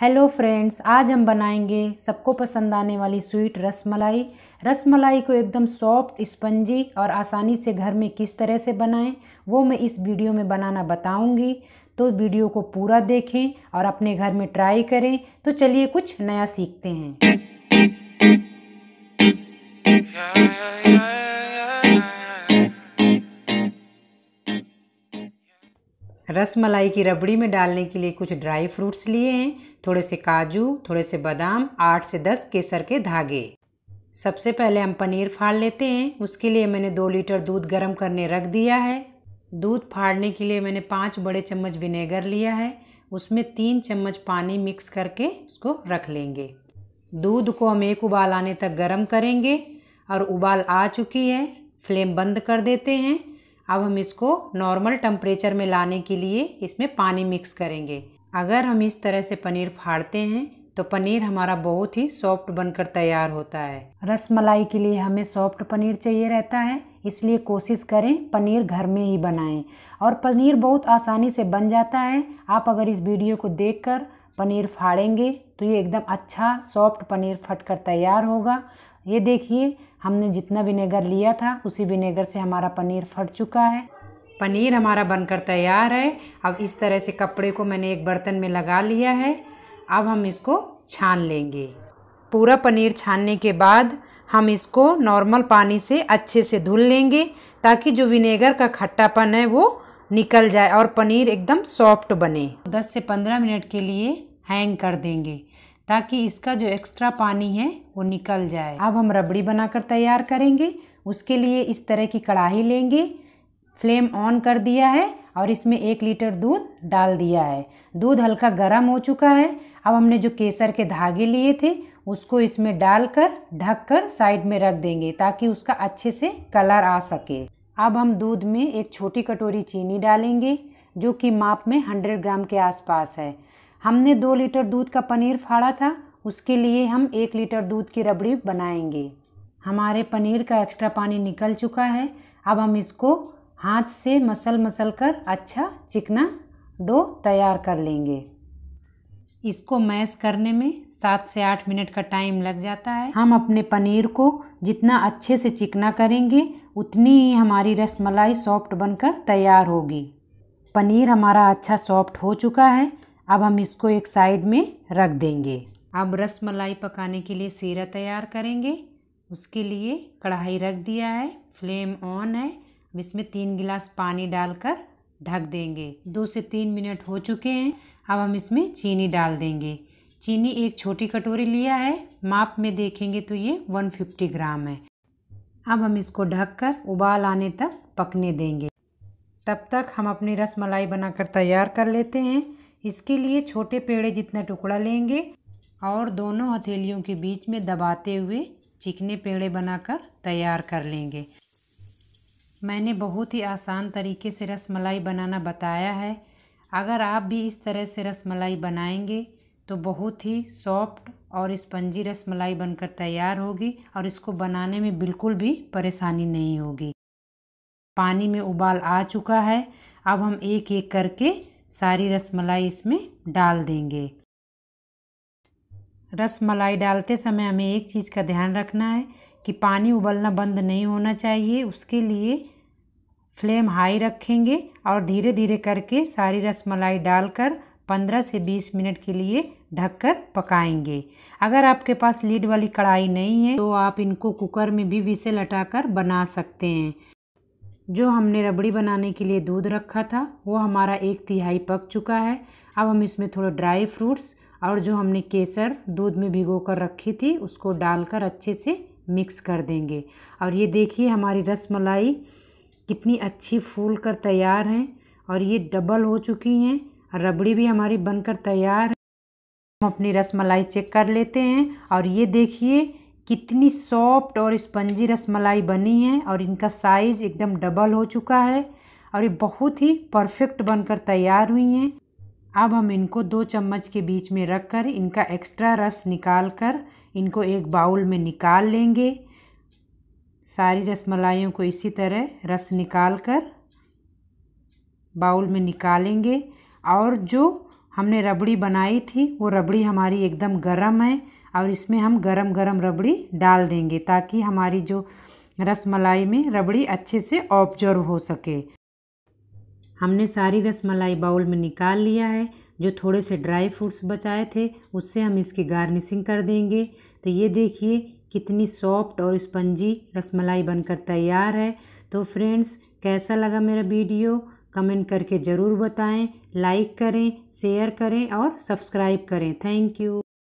hello friends आज हम बनाएंगे सबको पसंद आने वाली स्वीट रसमलाई रसमलाई को एकदम सॉफ्ट स्पंजी और आसानी से घर में किस तरह से बनाएं वो मैं इस वीडियो में बनाना बताऊंगी तो वीडियो को पूरा देखें और अपने घर में ट्राई करें तो चलिए कुछ नया सीखते हैं रस मलाई की रबड़ी में डालने के लिए कुछ ड्राई फ्रूट्स लिए हैं थोड़े से काजू थोड़े से बादाम आठ से दस केसर के धागे सबसे पहले हम पनीर फाड़ लेते हैं उसके लिए मैंने दो लीटर दूध गर्म करने रख दिया है दूध फाड़ने के लिए मैंने पाँच बड़े चम्मच विनेगर लिया है उसमें तीन चम्मच पानी मिक्स करके उसको रख लेंगे दूध को हम एक उबाल आने तक गर्म करेंगे और उबाल आ चुकी है फ्लेम बंद कर देते हैं अब हम इसको नॉर्मल टेम्परेचर में लाने के लिए इसमें पानी मिक्स करेंगे अगर हम इस तरह से पनीर फाड़ते हैं तो पनीर हमारा बहुत ही सॉफ्ट बनकर तैयार होता है रस मलाई के लिए हमें सॉफ्ट पनीर चाहिए रहता है इसलिए कोशिश करें पनीर घर में ही बनाएं और पनीर बहुत आसानी से बन जाता है आप अगर इस वीडियो को देखकर पनीर फाड़ेंगे तो ये एकदम अच्छा सॉफ्ट पनीर फट कर तैयार होगा ये देखिए हमने जितना विनेगर लिया था उसी विनेगर से हमारा पनीर फट चुका है पनीर हमारा बनकर तैयार है अब इस तरह से कपड़े को मैंने एक बर्तन में लगा लिया है अब हम इसको छान लेंगे पूरा पनीर छानने के बाद हम इसको नॉर्मल पानी से अच्छे से धुल लेंगे ताकि जो विनेगर का खट्टापन है वो निकल जाए और पनीर एकदम सॉफ्ट बने 10 से 15 मिनट के लिए हैंग कर देंगे ताकि इसका जो एक्स्ट्रा पानी है वो निकल जाए अब हम रबड़ी बनाकर तैयार करेंगे उसके लिए इस तरह की कढ़ाई लेंगे फ्लेम ऑन कर दिया है और इसमें एक लीटर दूध डाल दिया है दूध हल्का गर्म हो चुका है अब हमने जो केसर के धागे लिए थे उसको इसमें डालकर ढककर साइड में रख देंगे ताकि उसका अच्छे से कलर आ सके अब हम दूध में एक छोटी कटोरी चीनी डालेंगे जो कि माप में हंड्रेड ग्राम के आसपास है हमने दो लीटर दूध का पनीर फाड़ा था उसके लिए हम एक लीटर दूध की रबड़ी बनाएंगे हमारे पनीर का एक्स्ट्रा पानी निकल चुका है अब हम इसको हाथ से मसल मसल कर अच्छा चिकना डो तैयार कर लेंगे इसको मैश करने में सात से आठ मिनट का टाइम लग जाता है हम अपने पनीर को जितना अच्छे से चिकना करेंगे उतनी ही हमारी रसमलाई सॉफ्ट बनकर तैयार होगी पनीर हमारा अच्छा सॉफ्ट हो चुका है अब हम इसको एक साइड में रख देंगे अब रसमलाई पकाने के लिए सीरा तैयार करेंगे उसके लिए कढ़ाई रख दिया है फ्लेम ऑन है अब इसमें तीन गिलास पानी डालकर ढक देंगे दो से तीन मिनट हो चुके हैं अब हम इसमें चीनी डाल देंगे चीनी एक छोटी कटोरी लिया है माप में देखेंगे तो ये 150 ग्राम है अब हम इसको ढककर उबाल आने तक पकने देंगे तब तक हम अपनी रस मलाई बनाकर तैयार कर लेते हैं इसके लिए छोटे पेड़े जितना टुकड़ा लेंगे और दोनों हथेलियों के बीच में दबाते हुए चिकने पेड़े बनाकर तैयार कर लेंगे मैंने बहुत ही आसान तरीके से रस मलाई बनाना बताया है अगर आप भी इस तरह से रस मलाई बनाएंगे तो बहुत ही सॉफ्ट और स्पंजी रस मलाई बनकर तैयार होगी और इसको बनाने में बिल्कुल भी परेशानी नहीं होगी पानी में उबाल आ चुका है अब हम एक एक करके सारी रस मलाई इसमें डाल देंगे रस मलाई डालते समय हमें एक चीज़ का ध्यान रखना है कि पानी उबलना बंद नहीं होना चाहिए उसके लिए फ्लेम हाई रखेंगे और धीरे धीरे करके सारी रसमलाई डालकर 15 से 20 मिनट के लिए ढककर पकाएंगे अगर आपके पास लीड वाली कढ़ाई नहीं है तो आप इनको कुकर में भी लटा कर बना सकते हैं जो हमने रबड़ी बनाने के लिए दूध रखा था वो हमारा एक तिहाई पक चुका है अब हम इसमें थोड़ा ड्राई फ्रूट्स और जो हमने केसर दूध में भिगो कर रखी थी उसको डालकर अच्छे से मिक्स कर देंगे और ये देखिए हमारी रसमलाई कितनी अच्छी फूल कर तैयार हैं और ये डबल हो चुकी हैं रबड़ी भी हमारी बनकर तैयार है हम अपनी रसमलाई चेक कर लेते हैं और ये देखिए कितनी सॉफ्ट और स्पंजी रसमलाई बनी है और इनका साइज़ एकदम डबल हो चुका है और ये बहुत ही परफेक्ट बनकर तैयार हुई हैं अब हम इनको दो चम्मच के बीच में रख कर इनका एक्स्ट्रा रस निकाल कर इनको एक बाउल में निकाल लेंगे सारी रस मलाइयों को इसी तरह रस निकाल कर बाउल में निकालेंगे और जो हमने रबड़ी बनाई थी वो रबड़ी हमारी एकदम गर्म है और इसमें हम गरम गरम रबड़ी डाल देंगे ताकि हमारी जो रस मलाई में रबड़ी अच्छे से ऑब्जर्व हो सके हमने सारी रस मलाई बाउल में निकाल लिया है जो थोड़े से ड्राई फ्रूट्स बचाए थे उससे हम इसकी गार्निशिंग कर देंगे तो ये देखिए कितनी सॉफ्ट और स्पंजी रसमलाई बनकर तैयार है तो फ्रेंड्स कैसा लगा मेरा वीडियो कमेंट करके ज़रूर बताएं लाइक करें शेयर करें और सब्सक्राइब करें थैंक यू